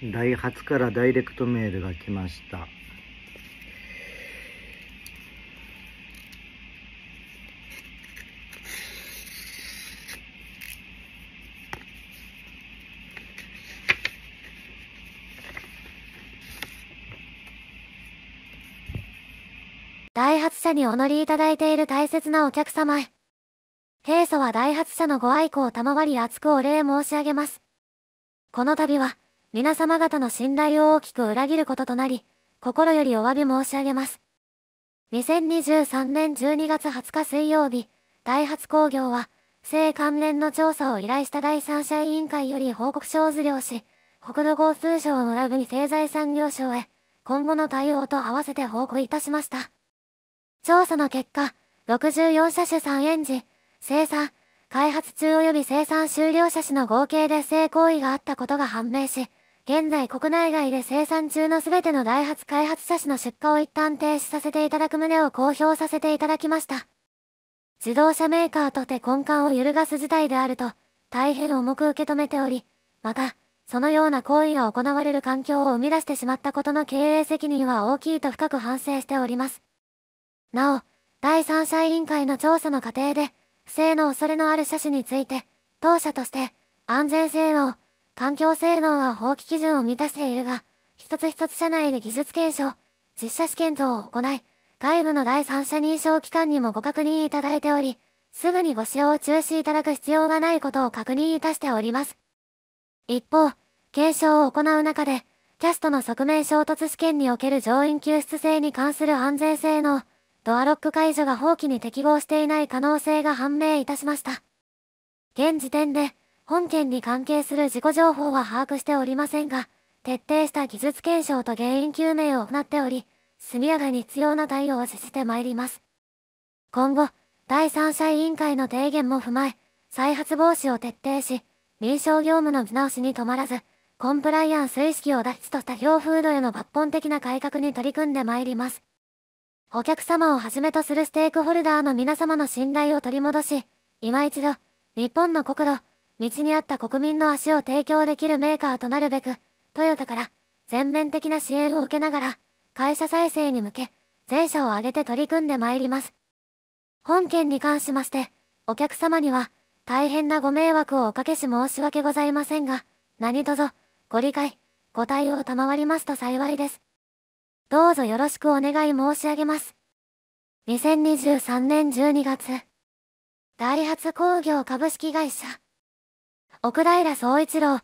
ダイハツからダイレクトメールが来ました。ダイハツ社にお乗りいただいている大切なお客様へ。平素はダイハツ社のご愛顧を賜り厚くお礼申し上げます。この度は、皆様方の信頼を大きく裏切ることとなり、心よりお詫び申し上げます。2023年12月20日水曜日、ダイハツ工業は、性関連の調査を依頼した第三者委員会より報告書を受領し、国土交通省並びに製材産業省へ、今後の対応と合わせて報告いたしました。調査の結果、64車種3エンジン、生産、開発中及び生産終了車種の合計で性行為があったことが判明し、現在国内外で生産中のすべてのダイハツ開発車種の出荷を一旦停止させていただく旨を公表させていただきました。自動車メーカーとて根幹を揺るがす事態であると、大変重く受け止めており、また、そのような行為が行われる環境を生み出してしまったことの経営責任は大きいと深く反省しております。なお、第三者委員会の調査の過程で、不正の恐れのある車種について、当社として、安全性を、環境性能は法規基準を満たしているが、一つ一つ社内で技術検証、実写試験等を行い、外部の第三者認証機関にもご確認いただいており、すぐにご使用を中止いただく必要がないことを確認いたしております。一方、検証を行う中で、キャストの側面衝突試験における乗員救出性に関する安全性能、ドアロック解除が法規に適合していない可能性が判明いたしました。現時点で、本件に関係する事故情報は把握しておりませんが、徹底した技術検証と原因究明を行っており、速やかに必要な対応を実してまいります。今後、第三者委員会の提言も踏まえ、再発防止を徹底し、臨床業務の見直しに止まらず、コンプライアンス意識を脱出とした業風土への抜本的な改革に取り組んでまいります。お客様をはじめとするステークホルダーの皆様の信頼を取り戻し、今一度、日本の国土、道に合った国民の足を提供できるメーカーとなるべく、トヨタから全面的な支援を受けながら、会社再生に向け、全社を挙げて取り組んでまいります。本件に関しまして、お客様には、大変なご迷惑をおかけし申し訳ございませんが、何卒、ご理解、ご対応賜りますと幸いです。どうぞよろしくお願い申し上げます。2023年12月、ダイハツ工業株式会社。奥平総一郎